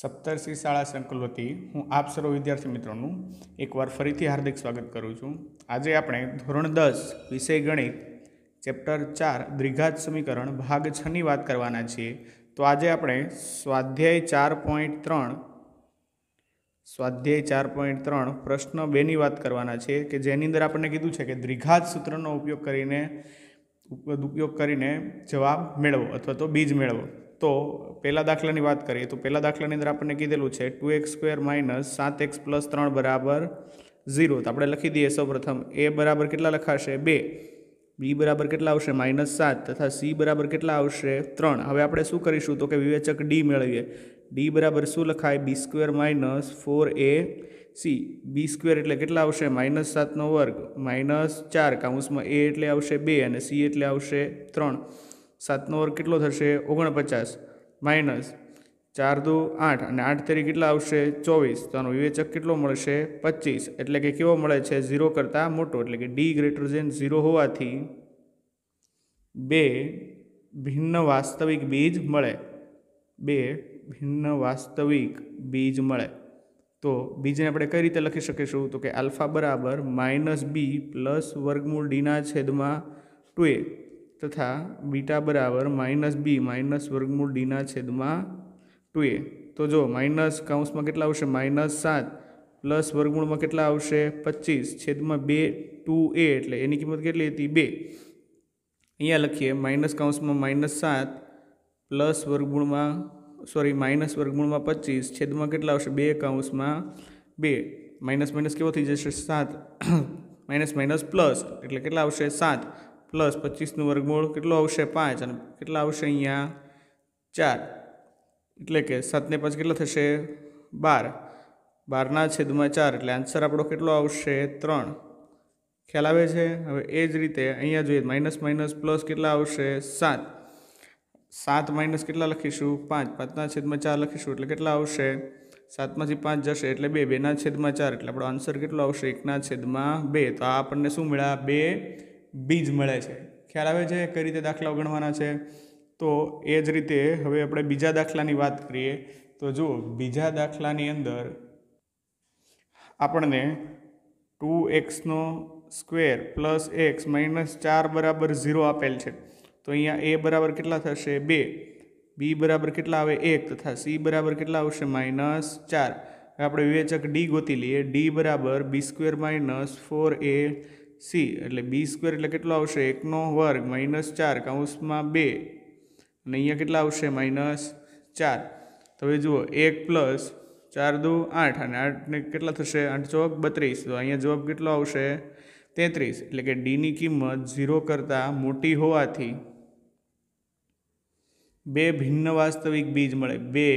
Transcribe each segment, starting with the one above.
સપ્તર્ષિ શાળા સંકુલવતી હું આપ સર્વ વિદ્યાર્થી મિત્રોનું એકવાર ફરીથી હાર્દિક સ્વાગત કરું છું આજે આપણે ધોરણ દસ વિષય ગણિત ચેપ્ટર ચાર દ્વિઘાત સમીકરણ ભાગ છની વાત કરવાના છીએ તો આજે આપણે સ્વાધ્યાય ચાર પોઈન્ટ ત્રણ સ્વાધ્યાય ચાર પોઈન્ટ ત્રણ પ્રશ્ન બેની વાત કરવાના છે કે જેની અંદર આપણને કીધું છે કે દ્વિઘાત સૂત્રનો ઉપયોગ કરીને ઉપયોગ કરીને જવાબ મેળવો અથવા તો બીજ મેળવો તો પહેલા દાખલાની વાત કરીએ તો પહેલા દાખલાની અંદર આપણને કીધેલું છે ટુ એક્સ સ્ક્વેર માઇનસ સાત એક્સ પ્લસ ત્રણ બરાબર ઝીરો તો આપણે લખી દઈએ સૌપ્રથમ એ બરાબર કેટલા લખાશે બે બી બરાબર કેટલા આવશે માઇનસ સાત તથા સી બરાબર કેટલા આવશે ત્રણ હવે આપણે શું કરીશું તો કે વિવેચક ડી મેળવીએ ડી બરાબર શું લખાય B square minus four A C B square એટલે કેટલા આવશે માઇનસ સાતનો વર્ગ માઇનસ ચાર કાઉન્સમાં એ એટલે આવશે બે અને સી એટલે આવશે ત્રણ સાતનો વર્ગ કેટલો થશે ઓગણપચાસ માઇનસ ચાર દુ આઠ અને આઠ તેરી કેટલા આવશે ચોવીસ તો આનો વિવેચક કેટલો મળશે પચીસ એટલે કે કેવો મળે છે ઝીરો કરતાં મોટો એટલે કે ડી ગ્રેટર ધેન ઝીરો હોવાથી બે ભિન્ન વાસ્તવિક બીજ મળે બે ભિન્ન વાસ્તવિક બીજ મળે તો બીજને આપણે કઈ રીતે લખી શકીશું તો કે આલ્ફા બરાબર માઇનસ બી પ્લસ વર્ગમૂળ ડીના છેદમાં ટુ એ તથા બીટા બરાબર માઇનસ બી માઇનસ વર્ગમૂળ ડીના છેદમાં ટુ એ તો જો માઇનસ કાઉન્સમાં કેટલા આવશે માઇનસ સાત પ્લસ વર્ગમૂળમાં કેટલા આવશે પચીસ છેદમાં બે ટુ એ એટલે એની કિંમત કેટલી હતી બે અહીંયા લખીએ માઇનસ કાઉન્સમાં માઇનસ સાત પ્લસ વર્ગમૂળમાં સોરી માઇનસ વર્ગમૂળમાં પચીસ છેદમાં કેટલા આવશે બે કાઉન્સમાં બે માઇનસ માઇનસ કેવો થઈ જશે સાત માઇનસ માઇનસ પ્લસ એટલે કેટલા આવશે સાત પ્લસ પચીસનું વર્ગમૂળ કેટલું આવશે પાંચ અને કેટલા આવશે અહીંયા ચાર એટલે કે સાતને પાંચ કેટલા થશે બાર બારના છેદમાં ચાર એટલે આન્સર આપણો કેટલો આવશે ત્રણ ખ્યાલ આવે છે હવે એ જ રીતે અહીંયા જોઈએ માઇનસ માઇનસ પ્લસ કેટલા આવશે સાત સાત માઇનસ કેટલા લખીશું પાંચ પાંચના છેદમાં ચાર લખીશું એટલે કેટલા આવશે સાતમાંથી પાંચ જશે એટલે બે બેના છેદમાં ચાર એટલે આપણો આન્સર કેટલો આવશે એકના છેદમાં બે તો આ આપણને શું મળ્યા બે બીજ મળે છે ખ્યાલ આવે છે કઈ રીતે દાખલાઓ ગણવાના છે તો એ જ રીતે હવે આપણે બીજા દાખલાની વાત કરીએ તો જુઓ બીજા દાખલાની અંદર આપણને ટુ એક્સનો સ્ક્વેર પ્લસ એક્સ માઇનસ ચાર બરાબર ઝીરો આપેલ છે તો અહીંયા એ બરાબર કેટલા થશે બે બી બરાબર કેટલા આવે એક તથા સી બરાબર કેટલા આવશે માઇનસ ચાર આપણે વિવેચક ડી ગોતી લઈએ ડી બરાબર B square minus four A C એટલે બી સ્ક્વેર એટલે કેટલો આવશે એકનો વર્ગ માઇનસ ચાર કાઉન્સમાં બે અને અહીંયા કેટલા આવશે માઇનસ ચાર તો હવે જુઓ એક પ્લસ ચાર દુ આઠ અને આઠને કેટલા થશે આઠ ચોક બત્રીસ તો અહીંયા જવાબ કેટલો આવશે તેત્રીસ એટલે કે ડીની કિંમત ઝીરો કરતાં મોટી હોવાથી બે ભિન્ન વાસ્તવિક બીજ મળે બે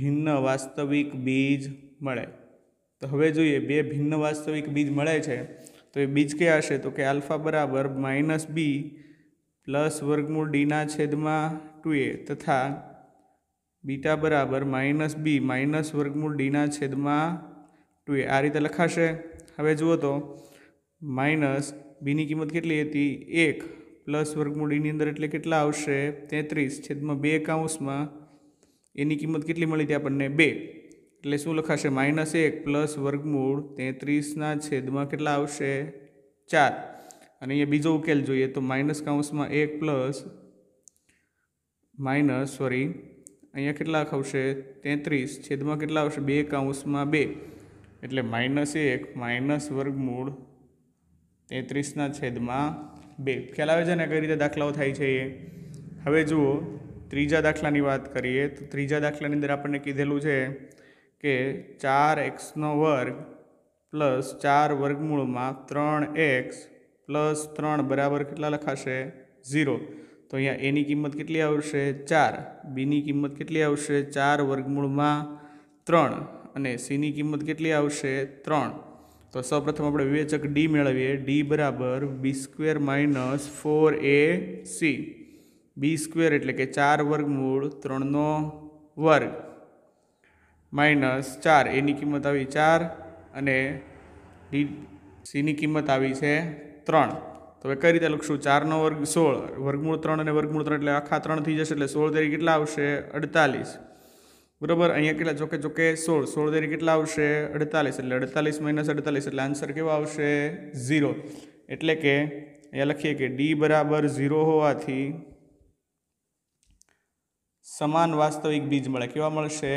ભિન્ન વાસ્તવિક બીજ મળે તો હવે જોઈએ બે ભિન્ન વાસ્તવિક બીજ મળે છે તો એ બીજ કયા હશે તો કે આલ્ફા બરાબર માઇનસ બી પ્લસ વર્ગમૂળ ડીના છેદમાં ટુ એ તથા બીટા બરાબર માઇનસ બી માઇનસ વર્ગમૂળ ડીના છેદમાં ટુ એ આ રીતે લખાશે હવે જુઓ તો માઇનસ બીની કિંમત કેટલી હતી એક પ્લસ વર્ગમૂળ ડીની અંદર એટલે કેટલા આવશે તેત્રીસ છેદમાં બે કાઉન્સમાં એની કિંમત કેટલી મળી હતી આપણને બે એટલે શું લખાશે માઇનસ એક પ્લસ વર્ગમૂળ તેત્રીસના છેદમાં કેટલા આવશે ચાર અને અહીંયા બીજો ઉકેલ જોઈએ તો માઇનસ કાઉન્સમાં એક પ્લસ માઇનસ સોરી અહીંયા કેટલા આવશે તેત્રીસ છેદમાં કેટલા આવશે બે કાઉન્સમાં બે એટલે માઇનસ એક માઇનસ વર્ગમૂળ તેત્રીસના છેદમાં બે ખ્યાલ આવે છે ને કઈ રીતે દાખલાઓ થાય છે એ હવે જુઓ ત્રીજા દાખલાની વાત કરીએ તો ત્રીજા દાખલાની અંદર આપણને કીધેલું છે કે ચાર એક્સનો વર્ગ પ્લસ ચાર વર્ગમૂળમાં ત્રણ એક્સ પ્લસ ત્રણ બરાબર કેટલા લખાશે ઝીરો તો અહીંયા એની કિંમત કેટલી આવશે ચાર બીની કિંમત કેટલી આવશે ચાર વર્ગમૂળમાં ત્રણ અને સીની કિંમત કેટલી આવશે ત્રણ તો સૌપ્રથમ આપણે વિવેચક ડી મેળવીએ ડી બરાબર B square minus four A C B square એટલે કે ચાર વર્ગમૂળ ત્રણનો વર્ગ માઇનસ ચાર એની કિંમત આવી ચાર અને ડી સીની કિંમત આવી છે ત્રણ તો હવે કઈ રીતે લખશું ચારનો વર્ગ સોળ વર્ગમૂળ ત્રણ અને વર્ગમૂળ ત્રણ એટલે આખા ત્રણ થઈ જશે એટલે સોળ તરીકે કેટલા આવશે અડતાલીસ બરાબર અહીંયા કેટલા જોકે જોકે સોળ સોળ તરી કેટલા આવશે અડતાલીસ એટલે અડતાલીસ માઇનસ અડતાલીસ એટલે આન્સર કેવો આવશે ઝીરો એટલે કે અહીંયા લખીએ કે ડી બરાબર ઝીરો હોવાથી સમાન વાસ્તવિક બીજ મળે કેવા મળશે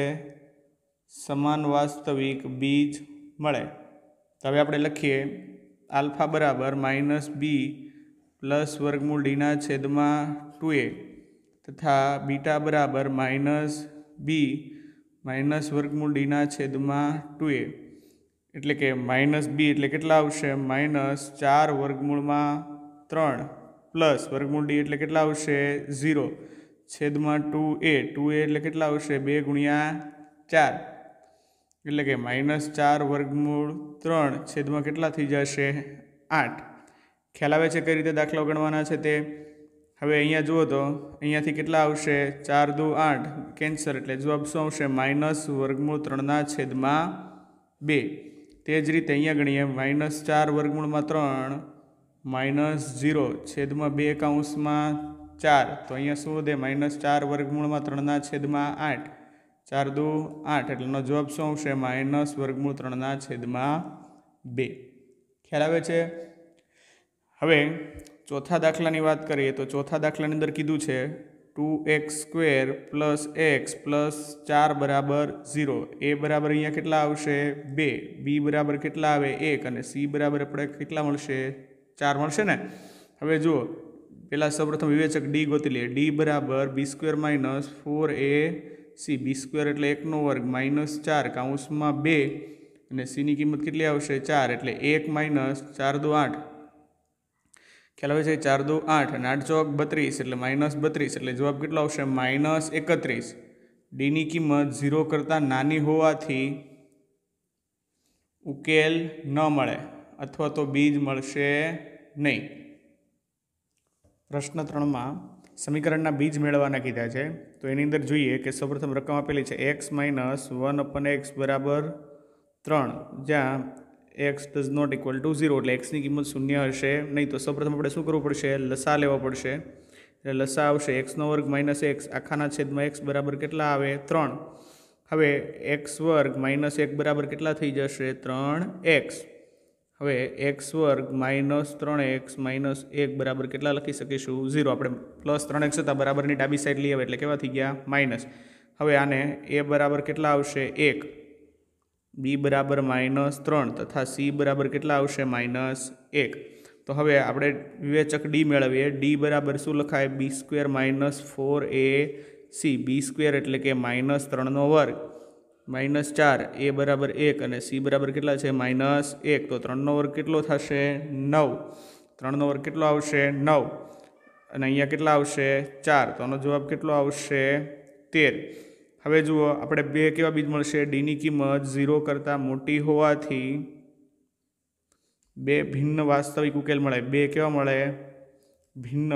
સમાન વાસ્તવિક બીજ મળે તો હવે આપણે લખીએ આલ્ફા બરાબર માઇનસ બી પ્લસ વર્ગમૂળ ડીના છેદમાં ટુ એ તથા બીટા બરાબર માઇનસ બી માઇનસ વર્ગમૂળ ડીના છેદમાં ટુ એ એટલે કે માઇનસ બી એટલે કેટલા આવશે માઇનસ ચાર વર્ગમૂળમાં ત્રણ પ્લસ વર્ગમૂળ ડી એટલે કેટલા આવશે ઝીરો છેદમાં ટુ એ ટુ એ એટલે કેટલા આવશે બે ગુણ્યા ચાર એટલે કે માઇનસ ચાર વર્ગમૂળ ત્રણ છેદમાં કેટલા થઈ જશે આઠ ખ્યાલ આવે છે કઈ રીતે દાખલો ગણવાના છે તે હવે અહીંયા જુઓ તો અહીંયાથી કેટલા આવશે ચાર દુ આઠ કેન્સર એટલે જવાબ શું આવશે માઇનસ વર્ગમૂળ ત્રણના છેદમાં બે તે જ રીતે અહીંયા ગણીએ માઇનસ ચાર વર્ગમૂળમાં ત્રણ માઇનસ ઝીરો છેદમાં બે એકાઉન્સમાં ચાર તો અહીંયા શું વધે માઇનસ ચાર વર્ગમૂળમાં ત્રણના છેદમાં આઠ ચાર દુ આઠ એટલેનો જવાબ શું આવશે માઇનસ વર્ગમૂળ ત્રણના છેદમાં બે ખ્યાલ આવે છે હવે ચોથા દાખલાની વાત કરીએ તો ચોથા દાખલાની અંદર કીધું છે two x square plus x plus ચાર બરાબર ઝીરો એ બરાબર અહીંયા કેટલા આવશે બે બી બરાબર કેટલા આવે એક અને સી બરાબર આપણે કેટલા મળશે ચાર મળશે ને હવે જુઓ પહેલાં સૌપ્રથમ વિવેચક ડી ગોતી લઈએ ડી બરાબર B square minus four A C B square એટલે એકનો વર્ગ માઇનસ ચાર કાઉન્સમાં બે અને સીની કિંમત કેટલી આવશે ચાર એટલે એક માઇનસ ચાર દો આઠ ખ્યાલ આવે છે ચાર દો આઠ અને આઠ ચોક બત્રીસ એટલે માઇનસ બત્રીસ એટલે જવાબ કેટલો આવશે માઇનસ એકત્રીસ ડીની કિંમત ઝીરો કરતાં નાની હોવાથી ઉકેલ ન મળે અથવા તો બીજ મળશે નહીં પ્રશ્ન ત્રણમાં સમીકરણના બીજ મેળવવાના કીધા છે તો એની અંદર જોઈએ કે સૌપ્રથમ રકમ આપેલી છે x minus one upon x બરાબર ત્રણ જ્યાં x does not equal to zero એટલે એક્સની કિંમત શૂન્ય હશે નહીં તો સૌપ્રથમ આપણે શું કરવું પડશે લસા લેવો પડશે એટલે લસા આવશે એક્સનો વર્ગ માઇનસ એક્સ આખાના છેદમાં એક્સ બરાબર કેટલા આવે ત્રણ હવે એક્સ વર્ગ માઇનસ એક બરાબર કેટલા થઈ જશે ત્રણ એક્સ હવે એક્સ વર્ગ માઇનસ ત્રણ એક્સ માઇનસ એક બરાબર કેટલા લખી શકીશું ઝીરો આપણે પ્લસ ત્રણ એક્સ હતા બરાબરની ડાબી સાઈડ લઈ આવે એટલે કેવા થઈ ગયા માઇનસ હવે આને એ બરાબર કેટલા આવશે એક બી બરાબર માઇનસ ત્રણ તથા સી બરાબર કેટલા આવશે માઇનસ એક તો હવે આપણે વિવેચક ડી મેળવીએ ડી બરાબર શું લખાય B square minus four A C B square એટલે કે માઇનસ ત્રણનો વર્ગ માઇનસ ચાર એ બરાબર એક અને સી બરાબર કેટલા છે માઇનસ એક તો ત્રણનો વર્ગ કેટલો થશે નવ ત્રણનો વર્ગ કેટલો આવશે નવ અને અહીંયા કેટલા આવશે ચાર તો આનો જવાબ કેટલો આવશે તેર હવે જુઓ આપણે બે કેવા બીજ મળશે ડીની કિંમત ઝીરો કરતાં મોટી હોવાથી બે ભિન્ન વાસ્તવિક ઉકેલ મળે બે કેવા મળે ભિન્ન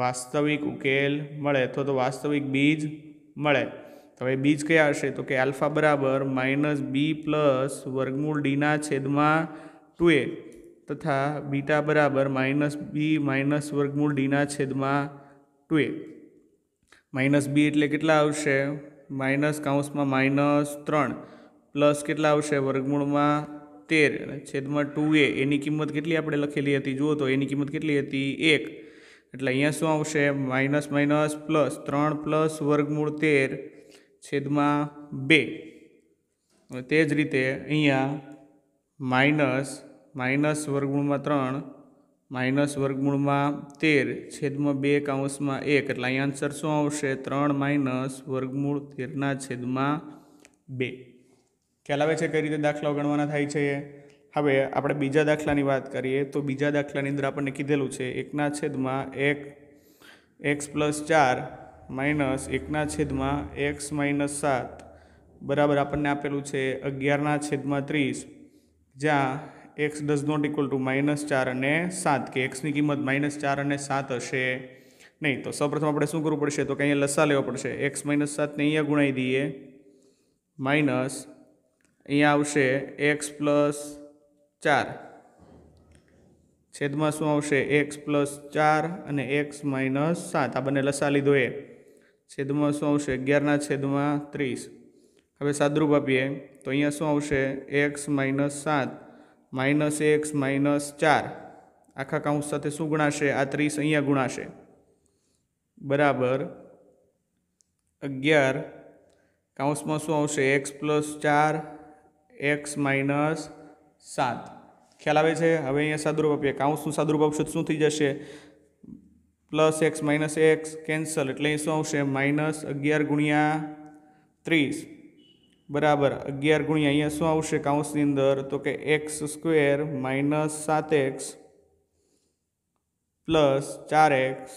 વાસ્તવિક ઉકેલ મળે અથવા તો વાસ્તવિક બીજ મળે હવે બીજ કયા હશે તો કે આલ્ફા બરાબર માઇનસ બી પ્લસ વર્ગમૂળ ડીના છેદમાં ટુ એ તથા બીટા બરાબર માઇનસ બી માઇનસ વર્ગમૂળ ડીના છેદમાં ટુ એ માઇનસ બી એટલે કેટલા આવશે માઇનસ કાઉન્સમાં માઇનસ ત્રણ પ્લસ કેટલા આવશે વર્ગમૂળમાં તેર છેદમાં ટુ એ એની કિંમત કેટલી આપણે લખેલી હતી જુઓ તો એની કિંમત કેટલી હતી એક એટલે અહીંયા શું આવશે માઇનસ માઇનસ પ્લસ ત્રણ પ્લસ વર્ગમૂળ તેર છેદમાં બે તે જ રીતે અહીંયા માઇનસ માઇનસ વર્ગમૂળમાં ત્રણ માઇનસ વર્ગમૂળમાં તેર છેદમાં બે કાઉન્સમાં એક એટલે અહીં આન્સર શું આવશે ત્રણ માઇનસ વર્ગમૂળ તેરના છેદમાં બે ખ્યાલ આવે છે કઈ રીતે દાખલાઓ ગણવાના થાય છે હવે આપણે બીજા દાખલાની વાત કરીએ તો બીજા દાખલાની અંદર આપણને કીધેલું છે એકના છેદમાં એક એક્સ પ્લસ ચાર માઇનસ એકના છેદમાં એક્સ માઇનસ સાત બરાબર આપણને આપેલું છે અગિયારના છેદમાં ત્રીસ જ્યાં x does not equal to minus ચાર અને સાત કે એક્સની કિંમત માઇનસ ચાર અને સાત હશે નહીં તો સૌપ્રથમ આપણે શું કરવું પડશે તો કે અહીંયા લસા લેવો પડશે એક્સ માઇનસ સાતને અહીંયા ગુણાવી દઈએ માઇનસ અહીંયા આવશે એક્સ પ્લસ ચાર છેદમાં શું આવશે એક્સ પ્લસ ચાર અને એક્સ માઇનસ સાત આ બંને લસા લીધો એ છેદમાં શું આવશે અગિયારના છેદમાં ત્રીસ હવે સાદરૂપ આપીએ તો અહીંયા શું આવશે એક્સ માઇનસ સાત માઇનસ એક્સ માઇનસ ચાર આખા કાઉન્સ સાથે શું ગુણાશે આ ત્રીસ અહીંયા ગુણાશે બરાબર અગિયાર કાઉન્સમાં શું આવશે એક્સ પ્લસ ચાર એક્સ માઇનસ સાત ખ્યાલ આવે છે હવે અહીંયા સાદુરૂપ આપીએ કાઉન્સનું સાદુરૂપ આપશો શું થઈ જશે plus x minus x cancel એટલે શું આવશે માઇનસ અગિયાર ગુણ્યા ત્રીસ બરાબર અગિયાર ગુણ્યા અહીંયા શું આવશે કાઉન્સની અંદર તો કે એક્સ સ્ક્વેર માઇનસ સાત એક્સ પ્લસ ચાર એક્સ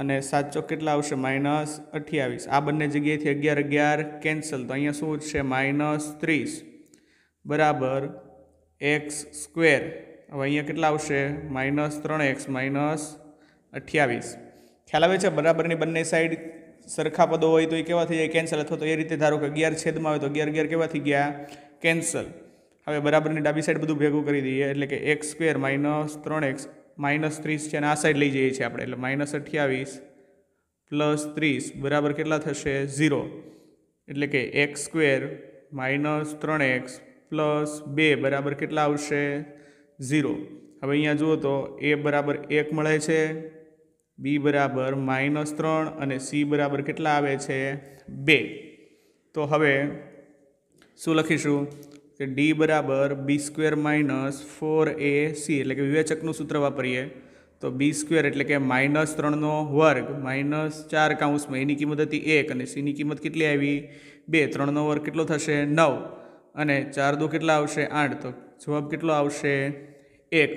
અને સાચો કેટલા આવશે માઇનસ અઠ્યાવીસ આ બંને જગ્યાએથી અગિયાર અગિયાર કેન્સલ તો અહીંયા શું છે માઇનસ ત્રીસ બરાબર એક્સ સ્ક્વેર હવે અહીંયા કેટલા આવશે માઇનસ ત્રણ એક્સ માઇનસ અઠ્યાવીસ ખ્યાલ આવે છે બરાબરની બંને સાઈડ સરખા પદો હોય તો એ કેવા થઈ જાય કેન્સલ અથવા તો એ રીતે ધારો કે અગિયાર છેદમાં આવે તો અગિયાર અગિયાર કેવા થઈ ગયા કેન્સલ હવે બરાબરની ડાબી સાઈડ બધું ભેગું કરી દઈએ એટલે કે એક્સ સ્ક્વેર માઇનસ ત્રણ એક્સ માઇનસ ત્રીસ છે અને આ સાઈડ લઈ જઈએ છીએ આપણે એટલે માઇનસ અઠ્યાવીસ પ્લસ ત્રીસ બરાબર કેટલા થશે ઝીરો એટલે કે એક્સ સ્ક્વેર માઇનસ ત્રણ એક્સ પ્લસ બે બરાબર કેટલા આવશે ઝીરો હવે અહીંયા જુઓ તો એ બરાબર એક મળે છે બી બરાબર માઇનસ ત્રણ અને સી બરાબર કેટલા આવે છે બે તો હવે શું લખીશું કે ડી બરાબર B square minus four A C એટલે કે વિવેચકનું સૂત્ર વાપરીએ તો બી સ્ક્વેર એટલે કે માઇનસ ત્રણનો વર્ગ માઇનસ ચાર કાઉન્સમાં એની કિંમત હતી એક અને સીની કિંમત કેટલી આવી બે ત્રણનો વર્ગ કેટલો થશે નવ અને ચાર દો કેટલા આવશે આઠ તો જવાબ કેટલો આવશે એક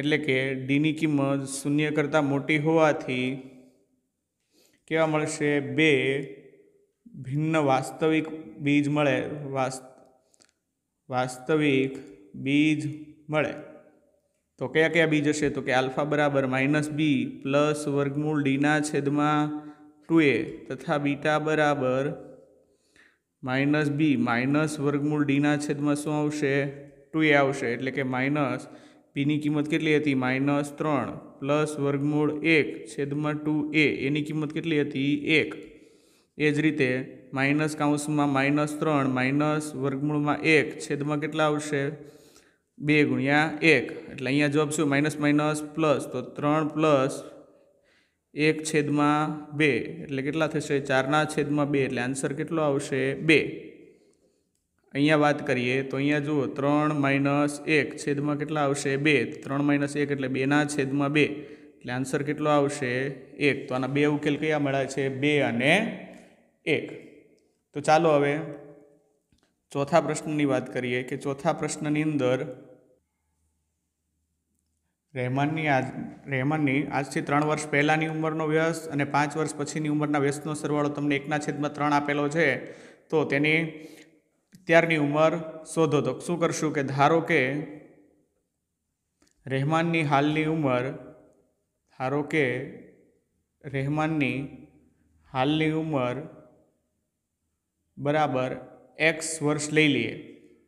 એટલે કે ડીની કિંમત શૂન્ય કરતાં મોટી હોવાથી કેવા મળશે બે ભિન્ન વાસ્તવિક બીજ મળે વાસ્તવિક બીજ મળે તો કયા કયા બીજ હશે તો કે આલ્ફા બરાબર માઇનસ બી પ્લસ વર્ગમૂળ ડીના છેદમાં ટુ એ તથા બીટા બરાબર માઇનસ બી માઇનસ વર્ગમૂળ ડીના છેદમાં શું આવશે ટુ એ આવશે એટલે કે માઇનસ પીની કિંમત કેટલી હતી માઇનસ ત્રણ પ્લસ વર્ગમૂળ એક છેદમાં ટુ એ એની કિંમત કેટલી હતી એક એ જ રીતે માઇનસ કાઉન્સમાં માઇનસ ત્રણ માઇનસ વર્ગમૂળમાં એક છેદમાં કેટલા આવશે બે ગુણ્યા એક એટલે અહીંયા જવાબ શું માઇનસ માઇનસ પ્લસ તો ત્રણ પ્લસ એક છેદમાં બે એટલે કેટલા થશે ચારના છેદમાં બે એટલે આન્સર કેટલો આવશે બે અહીંયા વાત કરીએ તો અહીંયા જુઓ ત્રણ માઇનસ એક છેદમાં કેટલા આવશે બે ત્રણ માઇનસ એક એટલે બેના છેદમાં બે એટલે આન્સર કેટલો આવશે એક તો આના બે ઉકેલ કયા મળ્યા છે બે અને એક તો ચાલો હવે ચોથા પ્રશ્નની વાત કરીએ કે ચોથા પ્રશ્નની અંદર રહેમાનની આજ રહેમાનની આજથી ત્રણ વર્ષ પહેલાંની ઉંમરનો વ્યસ અને પાંચ વર્ષ પછીની ઉંમરના વ્યસનો સરવાળો તમને એકના છેદમાં ત્રણ આપેલો છે તો તેની ત્યારની ઉંમર શોધો તો શું કરશું કે ધારો કે રહેમાનની હાલની ઉંમર ધારો કે રહેમાનની હાલની ઉંમર બરાબર એક્સ વર્ષ લઈ લઈએ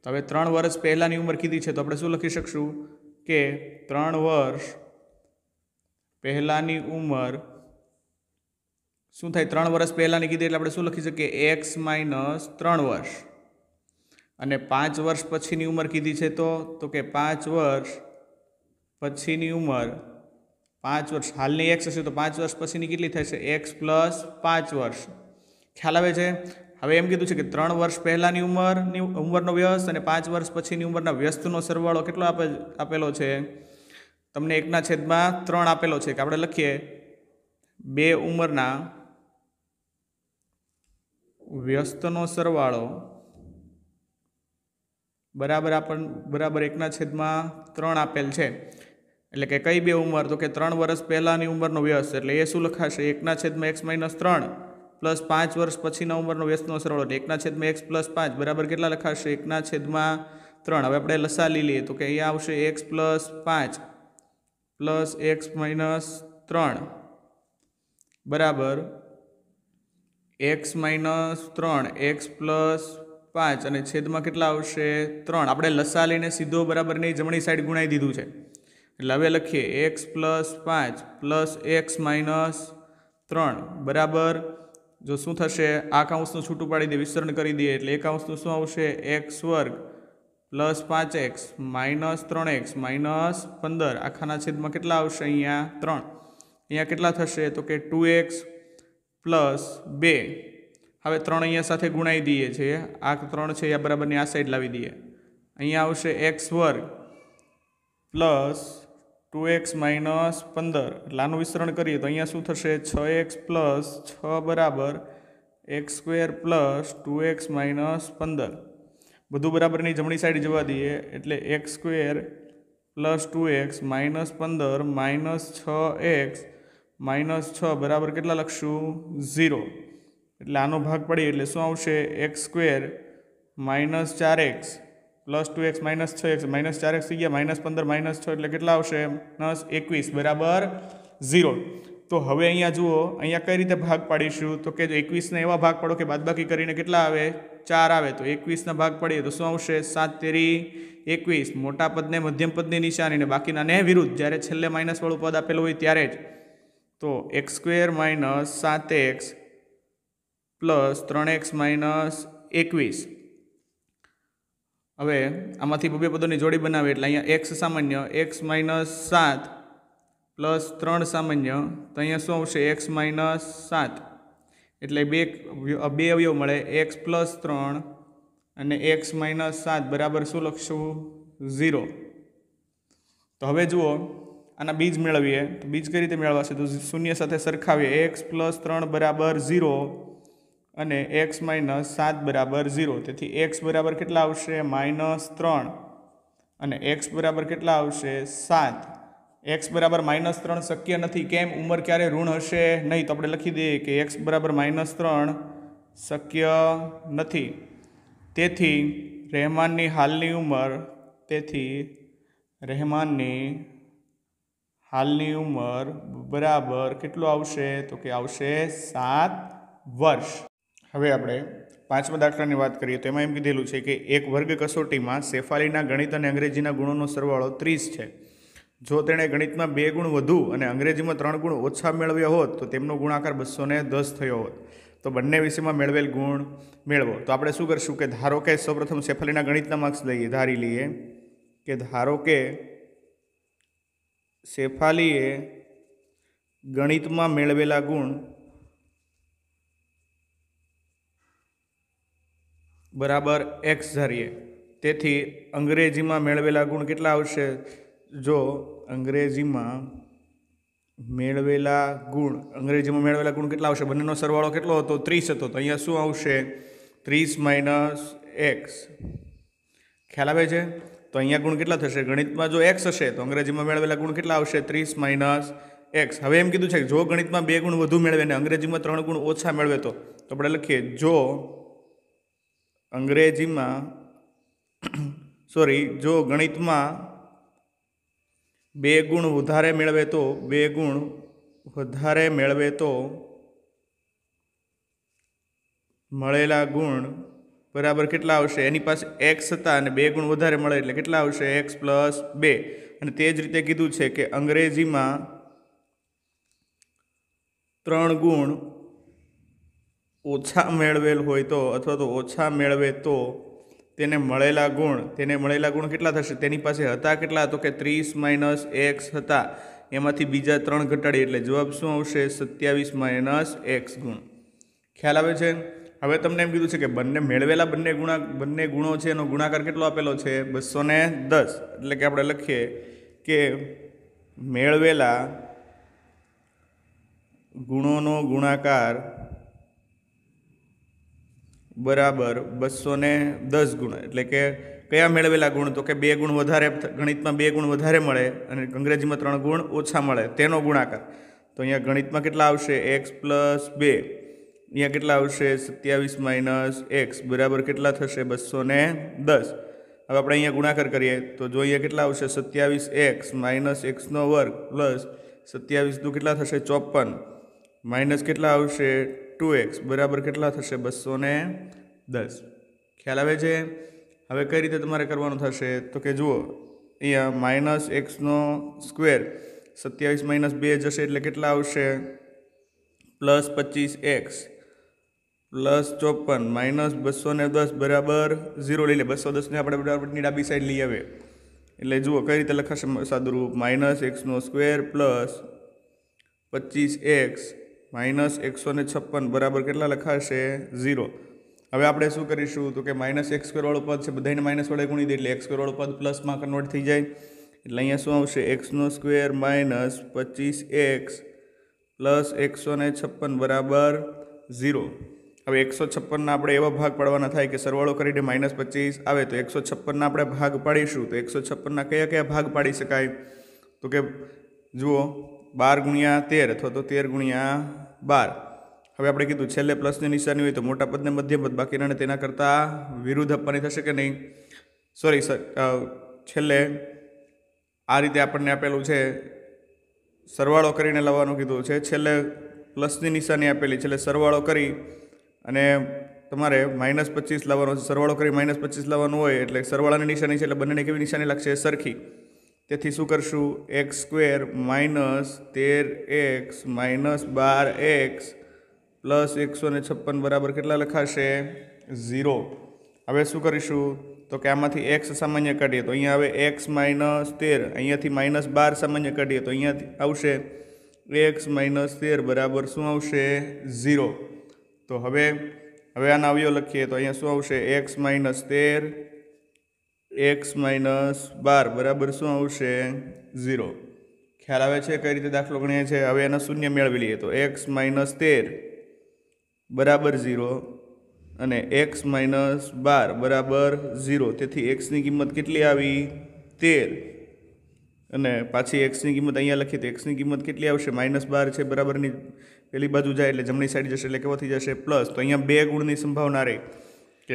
તો હવે ત્રણ વર્ષ પહેલાંની ઉંમર કીધી છે તો આપણે શું લખી શકશું કે ત્રણ વર્ષ પહેલાંની ઉંમર શું થાય ત્રણ વર્ષ પહેલાંની કીધી એટલે આપણે શું લખી શકીએ એક્સ માઇનસ ત્રણ વર્ષ અને પાંચ વર્ષ પછીની ઉંમર કીધી છે તો તો કે પાંચ વર્ષ પછીની ઉંમર પાંચ વર્ષ હાલની એક્સ હશે તો પાંચ વર્ષ પછીની કેટલી થશે એક્સ પ્લસ પાંચ વર્ષ ખ્યાલ આવે છે હવે એમ કીધું છે કે ત્રણ વર્ષ પહેલાંની ઉંમરની ઉંમરનો વ્યસ્ત અને પાંચ વર્ષ પછીની ઉંમરના વ્યસ્તનો સરવાળો કેટલો આપેલો છે તમને એકના છેદમાં ત્રણ આપેલો છે કે આપણે લખીએ બે ઉંમરના વ્યસ્તનો સરવાળો બરાબર આપણ બરાબર એકના છેદમાં ત્રણ આપેલ છે એટલે કે કઈ બે ઉંમર તો કે ત્રણ વર્ષ પહેલાંની ઉંમરનો વ્યસ્ત એટલે એ શું લખાશે એકના છેદમાં એક્સ માઇનસ ત્રણ પ્લસ પાંચ વર્ષ પછીના ઉંમરનો વ્યસ્તનો સરવાળો એટલે એકના છેદમાં એક્સ પ્લસ પાંચ બરાબર કેટલા લખાશે એકના છેદમાં ત્રણ હવે આપણે લસા લઈ લઈએ તો કે અહીંયા આવશે એક્સ પ્લસ પાંચ પ્લસ એક્સ માઇનસ ત્રણ બરાબર એક્સ માઇનસ ત્રણ એક્સ પ્લસ પાંચ અને છેદમાં કેટલા આવશે ત્રણ આપણે લસા લઈને સીધો બરાબર નહીં જમણી સાઈડ ગુણાવી દીધું છે એટલે હવે લખીએ એક્સ પ્લસ પાંચ પ્લસ એક્સ માઇનસ ત્રણ બરાબર જો શું થશે આ કાઉન્સનું છૂટું પાડી દે વિસ્તરણ કરી દઈએ એટલે એ કાઉન્સનું શું આવશે એક્સ વર્ગ પ્લસ પાંચ એક્સ માઇનસ ત્રણ એક્સ માઇનસ પંદર આખાના છેદમાં કેટલા આવશે અહીંયા ત્રણ અહીંયા કેટલા થશે તો કે ટુ એક્સ પ્લસ બે હવે ત્રણ અહીંયા સાથે ગુણાવી દઈએ છીએ આ ત્રણ છે એ બરાબરની આ સાઈડ લાવી દઈએ અહીંયા આવશે એક્સ વર્ગ પ્લસ ટુ એક્સ માઇનસ પંદર લાનું વિસ્તરણ કરીએ તો અહીંયા શું થશે છ એક્સ પ્લસ છ બરાબર x square plus two x minus પંદર બધું બરાબરની જમણી સાઈડ જવા દઈએ એટલે x square plus two x minus પંદર માઇનસ છ એક્સ માઇનસ છ બરાબર કેટલા લખશું ઝીરો એટલે આનો ભાગ પડી એટલે શું આવશે એક્સ સ્ક્વેર માઇનસ ચાર x plus two x minus છ એક્સ માઇનસ ચાર એક્સ થઈ ગયા માઇનસ પંદર માઇનસ છ એટલે કેટલા આવશે પ્લસ એકવીસ બરાબર ઝીરો તો હવે અહીંયા જુઓ અહીંયા કઈ રીતે ભાગ પાડીશું તો કે જો એકવીસને એવા ભાગ પાડો કે બાદબાકી કરીને કેટલા આવે ચાર આવે તો એકવીસના ભાગ પડીએ તો શું આવશે સાત તેરી એકવીસ મોટા પદને મધ્યમ પદની નિશાની નિશાનીને બાકીનાને વિરુદ્ધ જ્યારે છેલ્લે વાળું પદ આપેલું હોય ત્યારે જ તો એક્સ સ્ક્વેર માઇનસ સાત એક્સ પ્લસ ત્રણ એક્સ માઇનસ એકવીસ હવે આમાંથી બબે પદોની જોડી બનાવે એટલે અહીંયા એક્સ સામાન્ય એક્સ માઇનસ સાત પ્લસ ત્રણ સામાન્ય તો અહીંયા શું આવશે એક્સ માઇનસ સાત એટલે બે બે અવયવ મળે એક્સ પ્લસ ત્રણ અને એક્સ માઇનસ સાત બરાબર શું લખશું ઝીરો તો હવે જુઓ આના બીજ મેળવીએ તો બીજ કઈ રીતે મેળવાશે તો શૂન્ય સાથે સરખાવીએ એક્સ પ્લસ ત્રણ બરાબર ઝીરો અને એક્સ માઇનસ સાત બરાબર ઝીરો તેથી એક્સ બરાબર કેટલા આવશે માઇનસ ત્રણ અને એક્સ બરાબર કેટલા આવશે સાત એક્સ બરાબર માઇનસ ત્રણ શક્ય નથી કેમ ઉંમર ક્યારે ઋણ હશે નહીં તો આપણે લખી દઈએ કે એક્સ બરાબર માઇનસ ત્રણ શક્ય નથી તેથી રહેમાનની હાલની ઉંમર તેથી રહેમાનની હાલની ઉંમર બરાબર કેટલું આવશે તો કે આવશે સાત વર્ષ હવે આપણે પાંચમા દાખલાની વાત કરીએ તો એમાં એમ કીધેલું છે કે એક વર્ગ કસોટીમાં શેફાલીના ગણિત અને અંગ્રેજીના ગુણોનો સરવાળો ત્રીસ છે જો તેણે ગણિતમાં બે ગુણ વધુ અને અંગ્રેજીમાં ત્રણ ગુણ ઓછા મેળવ્યા હોત તો તેમનો ગુણાકાર બસો દસ થયો હોત તો બંને વિષયમાં મેળવેલ ગુણ મેળવો તો આપણે શું કરીશું કે ધારો કે સૌપ્રથમ શેફાલીના ગણિતના માર્ક્સ લઈએ ધારી લઈએ કે ધારો કે શેફાલીએ ગણિતમાં મેળવેલા ગુણ બરાબર એક્સ ધારીએ તેથી અંગ્રેજીમાં મેળવેલા ગુણ કેટલા આવશે જો અંગ્રેજીમાં મેળવેલા ગુણ અંગ્રેજીમાં મેળવેલા ગુણ કેટલા આવશે બંનેનો સરવાળો કેટલો હતો ત્રીસ હતો તો અહીંયા શું આવશે ત્રીસ માઇનસ એક્સ ખ્યાલ આવે છે તો અહીંયા ગુણ કેટલા થશે ગણિતમાં જો એક્સ હશે તો અંગ્રેજીમાં મેળવેલા ગુણ કેટલા આવશે ત્રીસ માઇનસ એક્સ હવે એમ કીધું છે કે જો ગણિતમાં બે ગુણ વધુ મેળવે ને અંગ્રેજીમાં ત્રણ ગુણ ઓછા મેળવે તો આપણે લખીએ જો અંગ્રેજીમાં સોરી જો ગણિતમાં બે ગુણ વધારે મેળવે તો બે ગુણ વધારે મેળવે તો મળેલા ગુણ બરાબર કેટલા આવશે એની પાસે એક્સ હતા અને બે ગુણ વધારે મળે એટલે કેટલા આવશે એક્સ પ્લસ બે અને તે જ રીતે કીધું છે કે અંગ્રેજીમાં ત્રણ ગુણ ઓછા મેળવેલ હોય તો અથવા તો ઓછા મેળવે તો તેને મળેલા ગુણ તેને મળેલા ગુણ કેટલા થશે તેની પાસે હતા કેટલા તો કે ત્રીસ માઇનસ એક્સ હતા એમાંથી બીજા ત્રણ ઘટાડી એટલે જવાબ શું આવશે સત્યાવીસ માઇનસ એક્સ ગુણ ખ્યાલ આવે છે હવે તમને એમ કીધું છે કે બંને મેળવેલા બંને ગુણા બંને ગુણો છે એનો ગુણાકાર કેટલો આપેલો છે બસો ને દસ એટલે કે આપણે લખીએ કે મેળવેલા ગુણોનો ગુણાકાર બરાબર બસો ને દસ ગુણ એટલે કે કયા મેળવેલા ગુણ તો કે બે ગુણ વધારે ગણિતમાં બે ગુણ વધારે મળે અને અંગ્રેજીમાં ત્રણ ગુણ ઓછા મળે તેનો ગુણાકાર તો અહીંયા ગણિતમાં કેટલા આવશે એક્સ પ્લસ બે અહીંયા કેટલા આવશે સત્યાવીસ માઇનસ એક્સ બરાબર કેટલા થશે બસો ને દસ હવે આપણે અહીંયા ગુણાકાર કરીએ તો જો અહીંયા કેટલા આવશે સત્યાવીસ એક્સ માઇનસ એક્સનો વર્ગ પ્લસ સત્યાવીસ દુ કેટલા થશે ચોપન માઇનસ કેટલા આવશે ટુ એક્સ બરાબર કેટલા થશે બસો ને દસ ખ્યાલ આવે છે હવે કઈ રીતે તમારે કરવાનું થશે તો કે જુઓ અહીંયા માઇનસ એક્સનો સ્ક્વેર સત્યાવીસ માઇનસ બે જશે એટલે કેટલા આવશે પ્લસ પચીસ એક્સ પ્લસ ચોપન માઇનસ બસો ને દસ બરાબર ઝીરો લઈ લે બસો દસને આપણે બરાબરની ડાબી સાઈડ લઈ આવે એટલે જુઓ કઈ રીતે લખાશે સાદુરૂપ માઇનસ એક્સનો સ્ક્વેર પ્લસ પચીસ એક્સ માઇનસ એકસો ને છપ્પન બરાબર કેટલા લખાશે ઝીરો હવે આપણે શું કરીશું તો કે માઇનસ એક્સ સ્ક્વેરવાળું પદ છે બધાને માઇનસ વડે ગુણી દે એટલે એક્સ સ્ક્વેરવાળું પદ પ્લસમાં કન્વર્ટ થઈ જાય એટલે અહીંયા શું આવશે એક્સનો સ્ક્વેર માઇનસ પચીસ એક્સ પ્લસ એકસો ને છપ્પન બરાબર ઝીરો હવે એકસો છપ્પનના આપણે એવા ભાગ પાડવાના થાય કે સરવાળો કરીને માઇનસ પચીસ આવે તો એકસો છપ્પનના આપણે ભાગ પાડીશું તો એકસો છપ્પનના કયા કયા ભાગ પાડી શકાય તો કે જુઓ બાર ગુણ્યા તેર અથવા તો તેર ગુણ્યા બાર હવે આપણે કીધું છેલ્લે પ્લસની નિશાની હોય તો મોટા પદને મધ્ય પદ બાકીનાને તેના કરતાં વિરુદ્ધ આપવાની થશે કે નહીં સોરી સર છેલ્લે આ રીતે આપણને આપેલું છે સરવાળો કરીને લાવવાનું કીધું છે છેલ્લે પ્લસની નિશાની આપેલી છેલ્લે સરવાળો કરી અને તમારે માઇનસ પચીસ લાવવાનો સરવાળો કરી માઇનસ પચીસ લાવવાનું હોય એટલે સરવાળાની નિશાની છે એટલે બંનેને કેવી નિશાની લાગશે સરખી તેથી શું કરશું એક્સ સ્ક્વેર માઇનસ તેર એક્સ માઇનસ બાર એક્સ પ્લસ એકસો ને છપ્પન બરાબર કેટલા લખાશે ઝીરો હવે શું કરીશું તો કે આમાંથી એક્સ સામાન્ય કાઢીએ તો અહીંયા હવે એક્સ માઇનસ તેર અહીંયાથી માઇનસ બાર સામાન્ય કાઢીએ તો અહીંયાથી આવશે એક્સ માઇનસ તેર બરાબર શું આવશે ઝીરો તો હવે હવે આના અવયવ લખીએ તો અહીંયા શું આવશે એક્સ માઇનસ તેર એક્સ માઇનસ બાર બરાબર શું આવશે ઝીરો ખ્યાલ આવે છે કઈ રીતે દાખલો ગણીએ છીએ હવે એના શૂન્ય મેળવી લઈએ તો એક્સ માઇનસ તેર બરાબર ઝીરો અને એક્સ માઇનસ બાર બરાબર ઝીરો તેથી એક્સની કિંમત કેટલી આવી તેર અને પાછી એક્સની કિંમત અહીંયા લખી તો એક્સની કિંમત કેટલી આવશે માઇનસ બાર છે બરાબરની પહેલી બાજુ જાય એટલે જમણી સાઈડ જશે એટલે કેવો થઈ જશે પ્લસ તો અહીંયા બે ગુણની સંભાવના રહી કે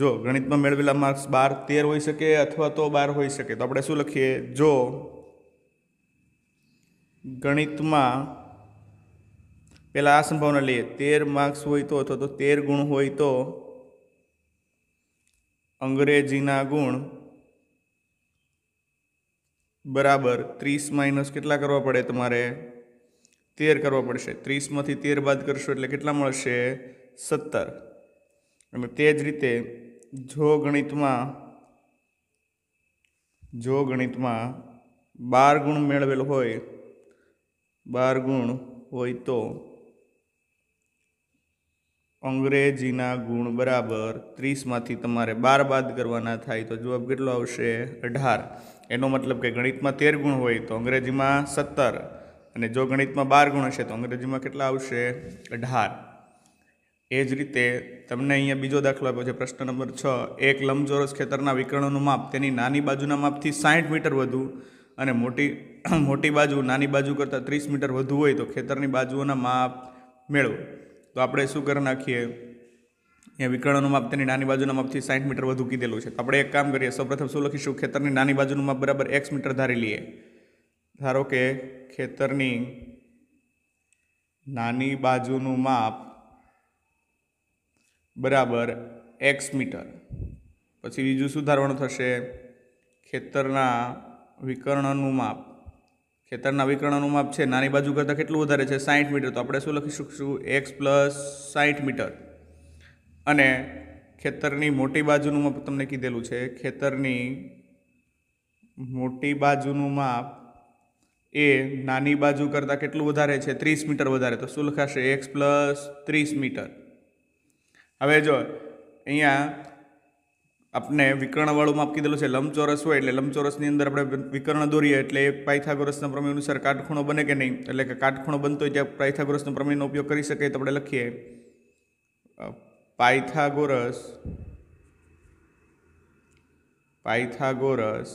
જો ગણિતમાં મેળવેલા માર્ક્સ બાર તેર હોઈ શકે અથવા તો બાર હોઈ શકે તો આપણે શું લખીએ જો ગણિતમાં પહેલાં આ સંભાવના લઈએ તેર માર્ક્સ હોય તો અથવા તો તેર ગુણ હોય તો અંગ્રેજીના ગુણ બરાબર ત્રીસ માઇનસ કેટલા કરવા પડે તમારે તેર કરવા પડશે ત્રીસમાંથી તેર બાદ કરશો એટલે કેટલા મળશે સત્તર અને તે જ રીતે જો ગણિતમાં જો ગણિતમાં બાર ગુણ મેળવેલ હોય બાર ગુણ હોય તો અંગ્રેજીના ગુણ બરાબર ત્રીસમાંથી તમારે બાર બાદ કરવાના થાય તો જવાબ કેટલો આવશે અઢાર એનો મતલબ કે ગણિતમાં તેર ગુણ હોય તો અંગ્રેજીમાં સત્તર અને જો ગણિતમાં બાર ગુણ હશે તો અંગ્રેજીમાં કેટલા આવશે અઢાર એ જ રીતે તમને અહીંયા બીજો દાખલો આપ્યો છે પ્રશ્ન નંબર છ એક લંબચોરસ ખેતરના વિકર્ણોનું માપ તેની નાની બાજુના માપથી સાઠ મીટર વધુ અને મોટી મોટી બાજુ નાની બાજુ કરતાં ત્રીસ મીટર વધુ હોય તો ખેતરની બાજુઓના માપ મેળવો તો આપણે શું કરી નાખીએ એ વિકર્ણનું માપ તેની નાની બાજુના માપથી સાઠ મીટર વધુ કીધેલું છે તો આપણે એક કામ કરીએ સૌપ્રથમ શું લખીશું ખેતરની નાની બાજુનું માપ બરાબર એક્સ મીટર ધારી લઈએ ધારો કે ખેતરની નાની બાજુનું માપ બરાબર એક્સ મીટર પછી બીજું સુધારવાનું થશે ખેતરના વિકર્ણનું માપ ખેતરના વિકર્ણનું માપ છે નાની બાજુ કરતાં કેટલું વધારે છે સાઠ મીટર તો આપણે શું લખી શકીશું એક્સ પ્લસ સાઠ મીટર અને ખેતરની મોટી બાજુનું માપ તમને કીધેલું છે ખેતરની મોટી બાજુનું માપ એ નાની બાજુ કરતાં કેટલું વધારે છે ત્રીસ મીટર વધારે તો શું લખાશે એક્સ પ્લસ ત્રીસ મીટર હવે જો અહીંયા આપણે વિકર્ણવાળું માપ કીધેલું છે લંબચોરસ હોય એટલે લંબચોરસની અંદર આપણે વિકર્ણ દોરીએ એટલે એક પાયથાગોરસના પ્રમેય અનુસાર કાટખૂણો બને કે નહીં એટલે કે કાટખૂણો બનતો હોય ત્યાં પાયથાગોરસનો પ્રમેયનો ઉપયોગ કરી શકીએ તો આપણે લખીએ પાયથાગોરસ પાયથાગોરસ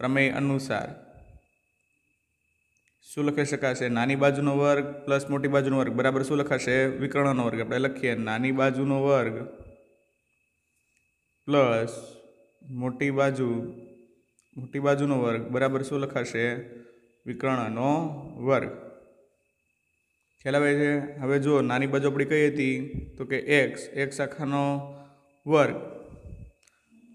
પ્રમેય અનુસાર શું લખી શકાશે નાની બાજુનો વર્ગ પ્લસ મોટી બાજુનો વર્ગ બરાબર શું લખાશે વિકર્ણનો વર્ગ આપણે લખીએ નાની બાજુનો વર્ગ પ્લસ મોટી બાજુ મોટી બાજુનો વર્ગ બરાબર શું લખાશે વિકર્ણનો વર્ગ ખ્યાલ આવે છે હવે જો નાની બાજુ આપણી કઈ હતી તો કે એક્સ એક્સ આખાનો વર્ગ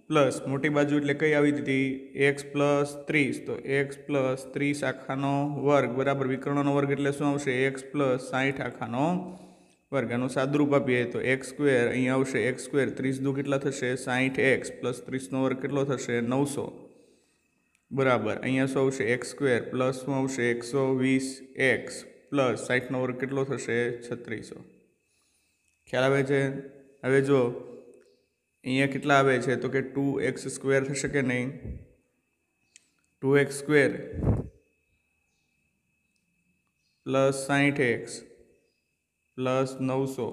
પ્લસ મોટી બાજુ એટલે કઈ આવી હતી એક્સ પ્લસ ત્રીસ તો એક્સ પ્લસ ત્રીસ આખાનો વર્ગ બરાબર વિકર્ણનો વર્ગ એટલે શું આવશે એક્સ પ્લસ સાઠ આખાનો વર્ગ આનું સાદરૂપ આપીએ તો એક્સ સ્ક્વેર અહીં આવશે એક્સ સ્ક્વેર ત્રીસ દુ કેટલા થશે સાઠ એક્સ પ્લસ ત્રીસનો વર્ગ કેટલો થશે નવસો બરાબર અહીંયા શું આવશે એક્સ સ્ક્વેર પ્લસ શું આવશે એકસો વીસ એક્સ પ્લસ સાઠનો વર્ગ કેટલો થશે છત્રીસો ખ્યાલ આવે છે હવે જો अँ के आए तो कि टू एक्स स्क्वेर थे कि नहीं टू एक्स स्क्वेर प्लस साइठ एक्स प्लस नौ सौ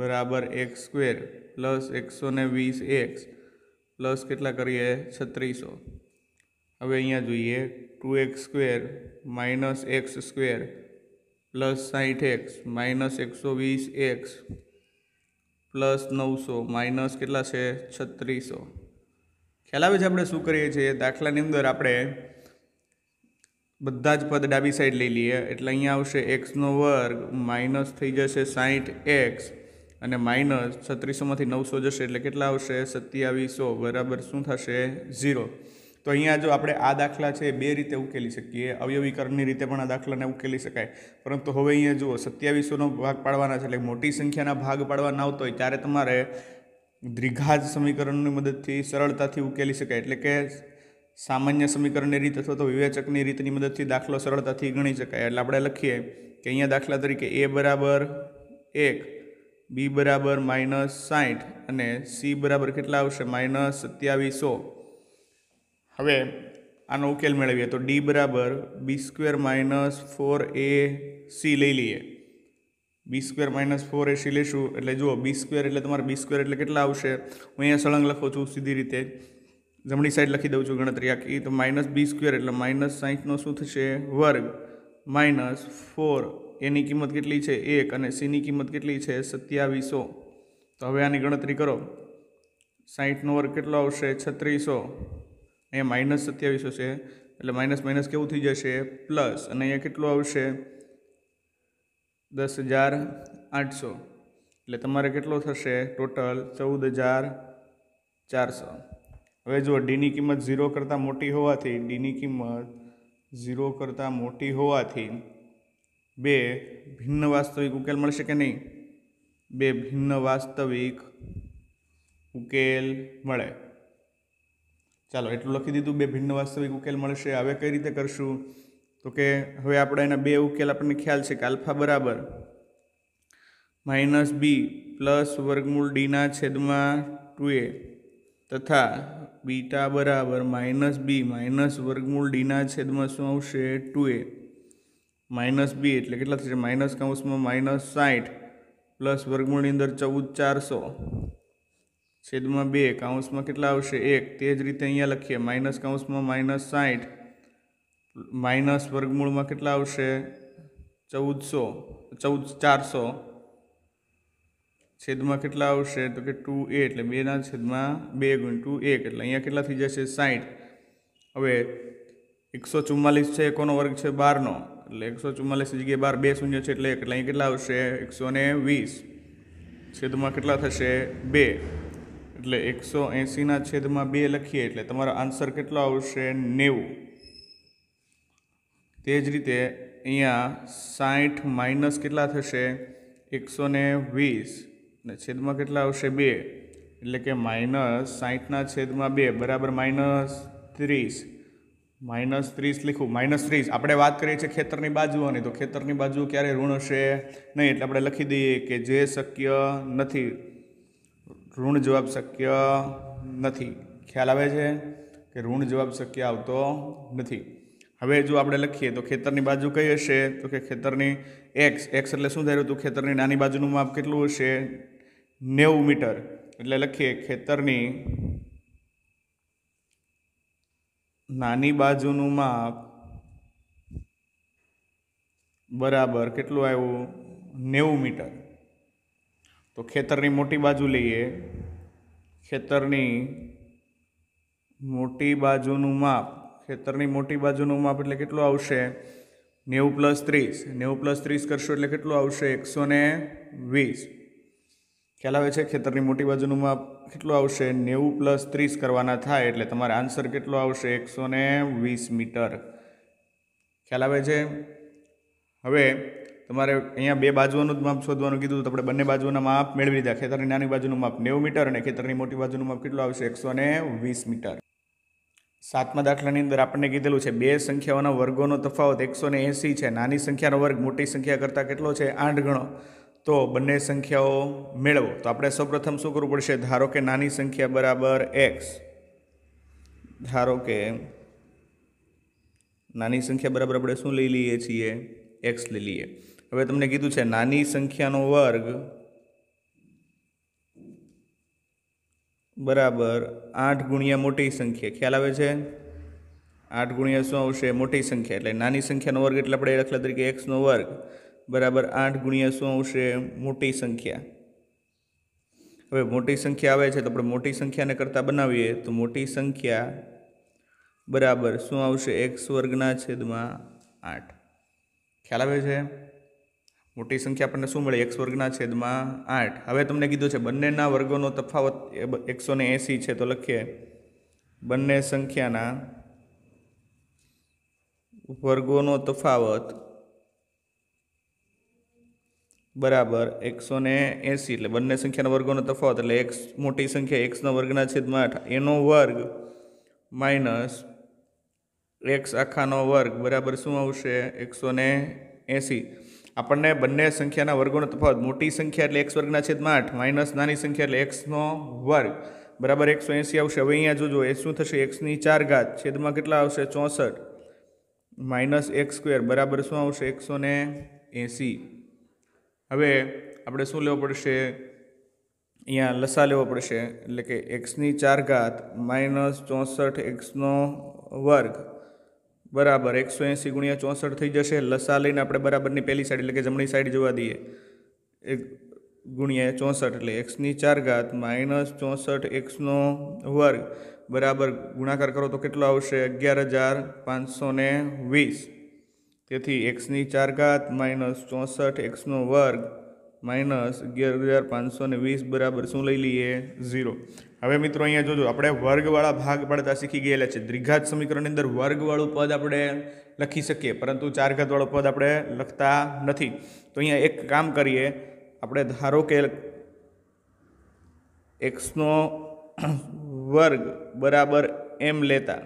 बराबर एक्स स्क्वेर प्लस एक सौ ने वीस एक्स प्लस के करिए छत्सो हमें अँ जुए two x square minus x square plus साइठ एक्स माइनस एक सौ वीस एक्स પ્લસ નવસો માઇનસ કેટલા છે છત્રીસો ખ્યાલ આવે છે આપણે શું કરીએ છીએ દાખલાની અંદર આપણે બધા જ પદ ડાબી સાઈડ લઈ લઈએ એટલે અહીંયા આવશે એક્સનો વર્ગ માઇનસ થઈ જશે સાહીઠ એક્સ અને માઇનસ છત્રીસોમાંથી નવસો જશે એટલે કેટલા આવશે સત્યાવીસો બરાબર શું થશે ઝીરો તો અહીંયા જો આપણે આ દાખલા છે બે રીતે ઉકેલી શકીએ અવયવીકરણની રીતે પણ આ દાખલાને ઉકેલી શકાય પરંતુ હવે અહીંયા જુઓ સત્યાવીસોનો ભાગ પાડવાના છે એટલે મોટી સંખ્યાના ભાગ પાડવાના આવતો હોય ત્યારે તમારે દ્વિઘાત સમીકરણની મદદથી સરળતાથી ઉકેલી શકાય એટલે કે સામાન્ય સમીકરણની રીત અથવા તો વિવેચકની રીતની મદદથી દાખલો સરળતાથી ગણી શકાય એટલે આપણે લખીએ કે અહીંયા દાખલા તરીકે એ બરાબર એક બી બરાબર માઇનસ સાઠ અને સી બરાબર કેટલા આવશે માઇનસ સત્યાવીસો હવે આનો ઉકેલ મેળવીએ તો ડી બરાબર B square minus four A C લઈ લઈએ B square minus four A C લઈશું એટલે જુઓ બી સ્ક્વેર એટલે તમારે બી સ્ક્વેર એટલે કેટલા આવશે હું અહીંયા સળંગ લખું છું સીધી રીતે જમણી સાઈડ લખી દઉં છું ગણતરી આખી તો માઇનસ બી સ્ક્વેર એટલે માઇનસ સાહીઠનો શું થશે વર્ગ માઇનસ ફોર એની કિંમત કેટલી છે એક અને સીની કિંમત કેટલી છે સત્યાવીસો તો હવે આની ગણતરી કરો સાહીઠનો વર્ગ કેટલો આવશે છત્રીસો અહીંયા માઇનસ સત્યાવીસ હશે એટલે માઇનસ માઇનસ કેવું થઈ જશે પ્લસ અને અહીંયા કેટલું આવશે દસ હજાર આઠસો એટલે તમારે કેટલો થશે ટોટલ ચૌદ હજાર ચારસો હવે જો ડીની કિંમત ઝીરો કરતાં મોટી હોવાથી ડીની કિંમત ઝીરો કરતાં મોટી હોવાથી બે ભિન્ન વાસ્તવિક ઉકેલ મળશે કે નહીં બે ભિન્ન વાસ્તવિક ઉકેલ મળે ચાલો એટલું લખી દીધું બે ભિન્ન વાસ્તવિક ઉકેલ મળશે હવે કઈ રીતે કરશું તો કે હવે આપણે એના બે ઉકેલ આપણને ખ્યાલ છે કે આલ્ફા બરાબર માઇનસ બી પ્લસ વર્ગમૂળ ડીના છેદમાં ટુ એ તથા બીટા બરાબર માઇનસ બી માઇનસ વર્ગમૂળ ડીના છેદમાં શું આવશે ટુ એ માઇનસ બી એટલે કેટલા થશે માઇનસ કાઉસમાં માઇનસ સાઠ પ્લસ વર્ગમૂળની અંદર ચૌદ ચારસો છેદમાં બે કાઉન્સમાં કેટલા આવશે એક તે જ રીતે અહીંયા લખીએ માઇનસ કાઉન્સમાં માઇનસ સાઠ માઇનસ વર્ગમૂળમાં કેટલા આવશે ચૌદસો ચૌદ ચારસો છેદમાં કેટલા આવશે તો કે ટુ એ એટલે બેના છેદમાં બે ગુણ ટુ એક એટલે અહીંયા કેટલા થઈ જશે સાઠ હવે એકસો ચુમ્માલીસ છે એકોનો વર્ગ છે બારનો એટલે એકસો ચુમ્માલીસ જગ્યાએ બાર બે શૂન્ય છે એટલે એક એટલે અહીં કેટલા આવશે એકસો ને વીસ છેદમાં કેટલા થશે બે એટલે એકસો એંસીના છેદમાં બે લખીએ એટલે તમારો આન્સર કેટલો આવશે નેવું તે જ રીતે અહીંયા સાઠ માઇનસ કેટલા થશે એકસો ને વીસ ને છેદમાં કેટલા આવશે બે એટલે કે માઇનસ સાઠના છેદમાં બે બરાબર માઇનસ ત્રીસ માઇનસ ત્રીસ લખું માઇનસ ત્રીસ આપણે વાત કરીએ છીએ ખેતરની બાજુઓની તો ખેતરની બાજુ ક્યારે ઋણ હશે નહીં એટલે આપણે લખી દઈએ કે જે શક્ય નથી ઋણ જવાબ શક્ય નથી ખ્યાલ આવે છે કે ઋણ જવાબ શક્ય આવતો નથી હવે જો આપણે લખીએ તો ખેતરની બાજુ કઈ હશે તો કે ખેતરની એક્સ એક્સ એટલે શું ધાર્યું હતું ખેતરની નાની બાજુનું માપ કેટલું હશે નેવું મીટર એટલે લખીએ ખેતરની નાની બાજુનું માપ બરાબર કેટલું આવ્યું નેવું મીટર તો ખેતરની મોટી બાજુ લઈએ ખેતરની મોટી બાજુનું માપ ખેતરની મોટી બાજુનું માપ એટલે કેટલું આવશે નેવું પ્લસ ત્રીસ નેવું પ્લસ ત્રીસ કરશો એટલે કેટલું આવશે એકસો ને વીસ ખ્યાલ આવે છે ખેતરની મોટી બાજુનું માપ કેટલું આવશે નેવું પ્લસ ત્રીસ કરવાના થાય એટલે તમારે આન્સર કેટલો આવશે એકસો વીસ મીટર ખ્યાલ આવે છે હવે તમારે અહીંયા બે બાજુઓનું જ માપ શોધવાનું કીધું તો આપણે બંને બાજુના માપ મેળવી લીધા ખેતરની નાની બાજુનું માપ નેવું મીટર અને ખેતરની મોટી બાજુનું માપ કેટલું આવશે એકસો વીસ મીટર સાતમા દાખલાની અંદર આપણને કીધેલું છે બે સંખ્યાઓના વર્ગોનો તફાવત એકસો એંસી છે નાની સંખ્યાનો વર્ગ મોટી સંખ્યા કરતાં કેટલો છે આઠ ગણો તો બંને સંખ્યાઓ મેળવો તો આપણે સૌપ્રથમ શું કરવું પડશે ધારો કે નાની સંખ્યા બરાબર એક્સ ધારો કે નાની સંખ્યા બરાબર આપણે શું લઈ લઈએ છીએ એક્સ લઈ લઈએ હવે તમને કીધું છે નાની સંખ્યાનો વર્ગ બરાબર આઠ ગુણ્યા મોટી સંખ્યા ખ્યાલ આવે છે આઠ ગુણ્યા શું આવશે મોટી સંખ્યા એટલે નાની સંખ્યાનો વર્ગ એટલે આપણે દાખલા તરીકે એક્સનો વર્ગ બરાબર આઠ ગુણ્યા શું આવશે મોટી સંખ્યા હવે મોટી સંખ્યા આવે છે તો આપણે મોટી સંખ્યાને કરતાં બનાવીએ તો મોટી સંખ્યા બરાબર શું આવશે એક્સ વર્ગના છેદમાં આઠ ખ્યાલ આવે છે મોટી સંખ્યા આપણને શું મળે એક્સ વર્ગના છેદમાં આઠ હવે તમને કીધું છે બંનેના વર્ગોનો તફાવત એકસો ને એંસી છે તો લખીએ બંને સંખ્યાના વર્ગોનો તફાવત બરાબર એકસો ને એંસી એટલે બંને સંખ્યાના વર્ગોનો તફાવત એટલે એક્સ મોટી સંખ્યા એક્સના વર્ગના છેદમાં આઠ એનો વર્ગ માઇનસ એક્સ આખાનો વર્ગ બરાબર શું આવશે એકસો ને એંસી આપણને બંને સંખ્યાના વર્ગોનો તફાવત મોટી સંખ્યા એટલે એક્સ વર્ગના છેદમાં આઠ માઇનસ નાની સંખ્યા એટલે એક્સનો વર્ગ બરાબર એકસો એંસી આવશે હવે અહીંયા જોજો એ શું થશે એક્સની ચાર ઘાત છેદમાં કેટલા આવશે ચોસઠ માઇનસ એક્સ સ્ક્વેર બરાબર શું આવશે એકસો ને એંસી હવે આપણે શું લેવો પડશે અહીંયા લસા લેવો પડશે એટલે કે એક્સની ચાર ઘાત માઇનસ ચોસઠ એક્સનો વર્ગ બરાબર એકસો એંસી ગુણ્યા ચોસઠ થઈ જશે લસા લઈને આપણે બરાબરની પહેલી સાઈડ એટલે કે જમણી સાઈડ જોવા દઈએ એક ગુણ્યા ચોસઠ એટલે એક્સની ચાર ઘાત માઇનસ ચોસઠ એક્સનો વર્ગ બરાબર ગુણાકાર કરો તો કેટલો આવશે અગિયાર હજાર પાંચસો ને વીસ તેથી એક્સની ચાર ઘાત માઇનસ ચોસઠ એક્સનો વર્ગ માઇનસ અગિયાર હજાર પાંચસો ને વીસ બરાબર શું લઈ લઈએ ઝીરો હવે મિત્રો અહીંયા જોજો આપણે વર્ગવાળા ભાગ પડતા શીખી ગયેલા છે દ્વિઘાત સમીકરણની અંદર વર્ગવાળું પદ આપણે લખી શકીએ પરંતુ ચારઘાતવાળું પદ આપણે લખતા નથી તો અહીંયા એક કામ કરીએ આપણે ધારો કે એક્સનો વર્ગ બરાબર એમ લેતા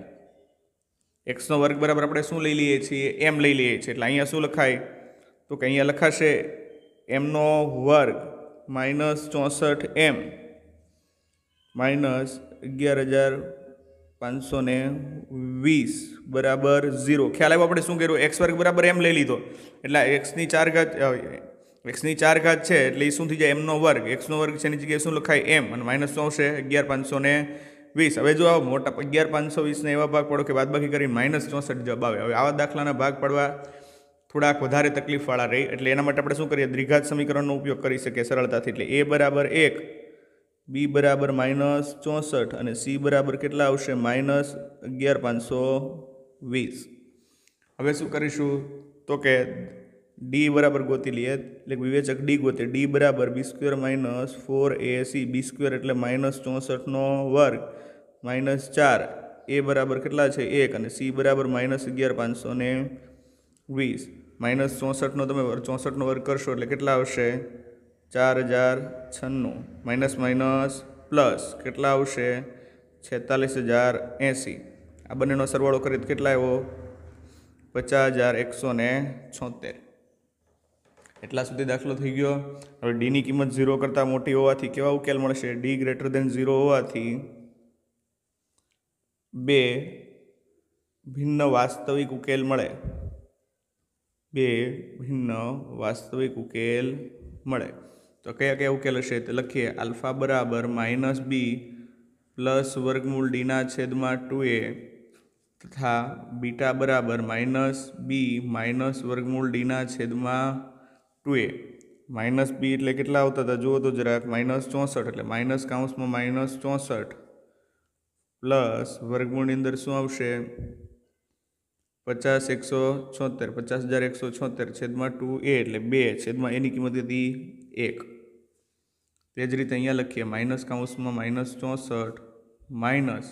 એક્સનો વર્ગ બરાબર આપણે શું લઈ લઈએ છીએ એમ લઈ લઈએ છીએ એટલે અહીંયા શું લખાય તો કે અહીંયા લખાશે એમનો વર્ગ માઇનસ ચોસઠ એમ માઇનસ અગિયાર હજાર પાંચસો ને વીસ બરાબર ઝીરો ખ્યાલ આવ્યો આપણે શું કર્યું એક્સ વર્ગ બરાબર એમ લઈ લીધો એટલે એક્સની ચાર ઘાત એક્સની ચાર ઘાત છે એટલે એ શું થઈ જાય એમનો વર્ગ એક્સનો વર્ગ છે એની જગ્યાએ શું લખાય એમ અને માઇનસ શું આવશે અગિયાર પાંચસો ને વીસ હવે જો આ મોટા અગિયાર પાંચસો વીસને એવા ભાગ પડો કે બાદબાકી કરી માઇનસ ચોસઠ જવાબ આવે હવે આવા દાખલાના ભાગ પડવા થોડાક વધારે તકલીફવાળા રહે એટલે એના માટે આપણે શું કરીએ દ્વિઘાત સમીકરણનો ઉપયોગ કરી શકીએ સરળતાથી એટલે એ બરાબર એક બી બરાબર માઇનસ ચોસઠ અને સી બરાબર કેટલા આવશે માઇનસ અગિયાર પાંચસો વીસ હવે શું કરીશું તો કે ડી બરાબર ગોતી લઈએ એટલે વિવેચક ડી ગોતે ડી બરાબર B square minus four A C B square એટલે માઇનસ ચોસઠનો વર્ગ માઇનસ ચાર એ બરાબર કેટલા છે એક અને સી બરાબર માઇનસ અગિયાર પાંચસો ને વીસ માઇનસ ચોસઠનો તમે ચોસઠનો વર્ગ કરશો એટલે કેટલા આવશે ચાર હજાર છન્નું માઇનસ માઇનસ પ્લસ કેટલા આવશે છેતાલીસ હજાર એંસી આ બંનેનો સરવાળો કરીએ તો કેટલા આવ્યો પચાસ હજાર એકસો ને છોતેર એટલા સુધી દાખલો થઈ ગયો હવે ડીની કિંમત ઝીરો કરતાં મોટી હોવાથી કેવા ઉકેલ મળશે ડી ગ્રેટર દેન ઝીરો હોવાથી બે ભિન્ન વાસ્તવિક ઉકેલ મળે બે ભિન્ન વાસ્તવિક ઉકેલ મળે તો કયા કયા ઉકેલ હશે તો લખીએ આલ્ફા બરાબર માઇનસ બી પ્લસ વર્ગમૂળ ડીના છેદમાં ટુ એ તથા બીટા બરાબર માઇનસ બી માઇનસ વર્ગમૂળ ડીના છેદમાં ટુ એ માઇનસ બી એટલે કેટલા આવતા હતા જુઓ તો જરાક માઇનસ ચોસઠ એટલે માઇનસ કાઉન્સમાં માઇનસ ચોસઠ પ્લસ વર્ગમૂળની અંદર શું આવશે પચાસ એકસો છોતેર પચાસ હજાર એકસો છોતેર છેદમાં ટુ એ એટલે બે છેદમાં એની કિંમત હતી એક તે જ રીતે અહીંયા લખીએ માઇનસ કાઉન્સમાં માઇનસ ચોસઠ માઇનસ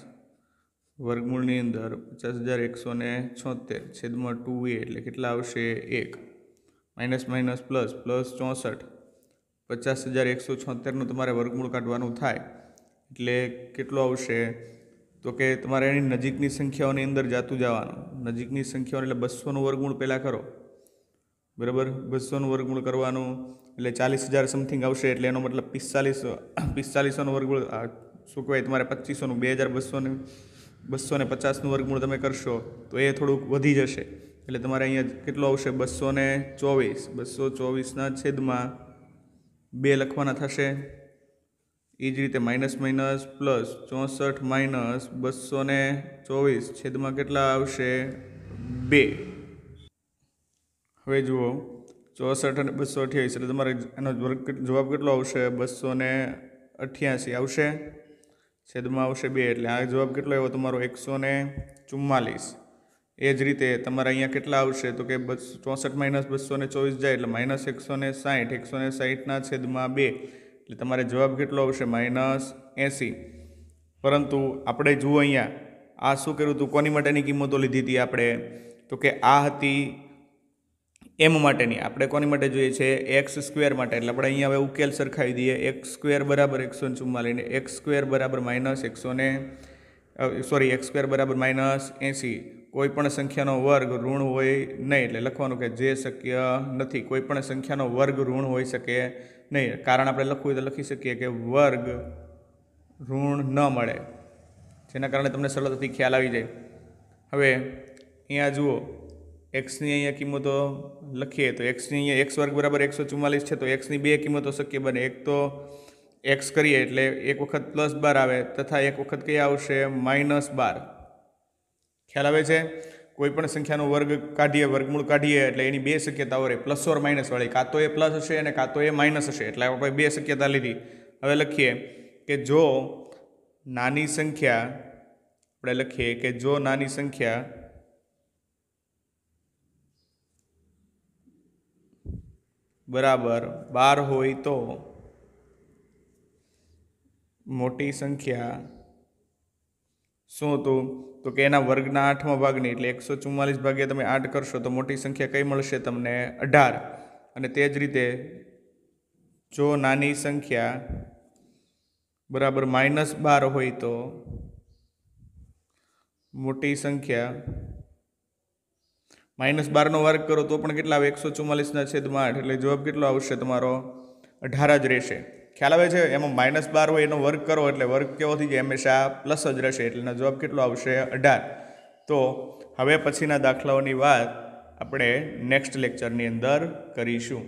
વર્ગમૂળની અંદર પચાસ હજાર એકસો ને છોતેર છેદમાં ટુ એ એટલે કેટલા આવશે એક માઇનસ માઇનસ પ્લસ પ્લસ ચોસઠ પચાસ હજાર એકસો છોતેરનું તમારે વર્ગમૂળ કાઢવાનું થાય એટલે કેટલો આવશે તો કે તમારે એની નજીકની સંખ્યાઓની અંદર જાતું જવાનું નજીકની સંખ્યાઓ એટલે બસોનું વર્ગમૂળ પહેલાં કરો બરાબર બસોનું વર્ગમૂળ કરવાનું એટલે ચાલીસ હજાર સમથિંગ આવશે એટલે એનો મતલબ પિસ્તાલીસ પિસ્તાલીસોનું વર્ગમૂળ શું કહેવાય તમારે પચીસોનું બે હજાર બસોને બસો ને પચાસનું વર્ગમૂળ તમે કરશો તો એ થોડુંક વધી જશે એટલે તમારે અહીંયા કેટલો આવશે બસો ને ચોવીસ બસો ચોવીસના છેદમાં બે લખવાના થશે એ જ રીતે માઇનસ માઇનસ પ્લસ ચોસઠ માઇનસ બસો ને ચોવીસ છેદમાં કેટલા આવશે બે હવે જુઓ ચોસઠ અને બસો અઠ્યાવીસ એટલે તમારે એનો જવાબ કેટલો આવશે બસો ને અઠ્યાસી આવશે છેદમાં આવશે બે એટલે આ જવાબ કેટલો આવ્યો તમારો એકસો ને ચુમ્માલીસ એ જ રીતે તમારે અહીંયા કેટલા આવશે તો કે બસ ચોસઠ માઇનસ બસો ને ચોવીસ જાય એટલે માઇનસ એકસો ને સાહીઠ એકસો ને સાહીઠના છેદમાં બે એટલે તમારે જવાબ કેટલો આવશે માઇનસ એંસી પરંતુ આપણે જુઓ અહીંયા આ શું કર્યું હતું કોની માટેની કિંમતો લીધી હતી આપણે તો કે આ હતી એમ માટેની આપણે કોની માટે જોઈએ છે એક્સ સ્ક્વેર માટે એટલે આપણે અહીંયા હવે ઉકેલ સરખાવી દઈએ એક્સ સ્ક્વેર બરાબર એકસો ને ચુમ્માલીને એક્સ સ્ક્વેર બરાબર માઇનસ એકસો ને સોરી એક્સ સ્ક્વેર બરાબર માઇનસ એંસી કોઈ પણ સંખ્યાનો વર્ગ ઋણ હોય નહીં એટલે લખવાનું કે જે શક્ય નથી કોઈ પણ સંખ્યાનો વર્ગ ઋણ હોઈ શકે નહીં કારણ આપણે લખવું હોય તો લખી શકીએ કે વર્ગ ઋણ ન મળે જેના કારણે તમને સરળતાથી ખ્યાલ આવી જાય હવે અહીંયા જુઓ એક્સની અહીંયા કિંમતો લખીએ તો એક્સની અહીંયા એક્સ વર્ગ બરાબર એકસો ચુમ્માલીસ છે તો એક્સની બે કિંમતો શક્ય બને એક તો એક્સ કરીએ એટલે એક વખત પ્લસ બાર આવે તથા એક વખત કયા આવશે માઇનસ બાર ખ્યાલ આવે છે કોઈપણ સંખ્યાનો વર્ગ કાઢીએ વર્ગમૂળ કાઢીએ એટલે એની બે શક્યતાઓ રહે પ્લસ ઓર માઇનસવાળી કાં તો એ પ્લસ હશે અને કાં તો એ માઇનસ હશે એટલે આપણે બે શક્યતા લીધી હવે લખીએ કે જો નાની સંખ્યા આપણે લખીએ કે જો નાની સંખ્યા બરાબર બાર હોય તો મોટી સંખ્યા શું હતું તો કે એના વર્ગના આઠમા ભાગની એટલે એકસો ચુમ્માલીસ ભાગે તમે આઠ કરશો તો મોટી સંખ્યા કઈ મળશે તમને અઢાર અને તે જ રીતે જો નાની સંખ્યા બરાબર માઇનસ બાર હોય તો મોટી સંખ્યા માઇનસ બારનો વર્ગ કરો તો પણ કેટલા આવે એકસો ચુમ્માલીસના છેદમાં આઠ એટલે જવાબ કેટલો આવશે તમારો અઢાર જ રહેશે ખ્યાલ આવે છે એમાં માઇનસ બાર હોય એનો વર્ક કરો એટલે વર્ક કેવો થઈ જાય હંમેશા પ્લસ જ રહેશે એટલે એનો જવાબ કેટલો આવશે અઢાર તો હવે પછીના દાખલાઓની વાત આપણે નેક્સ્ટ લેક્ચરની અંદર કરીશું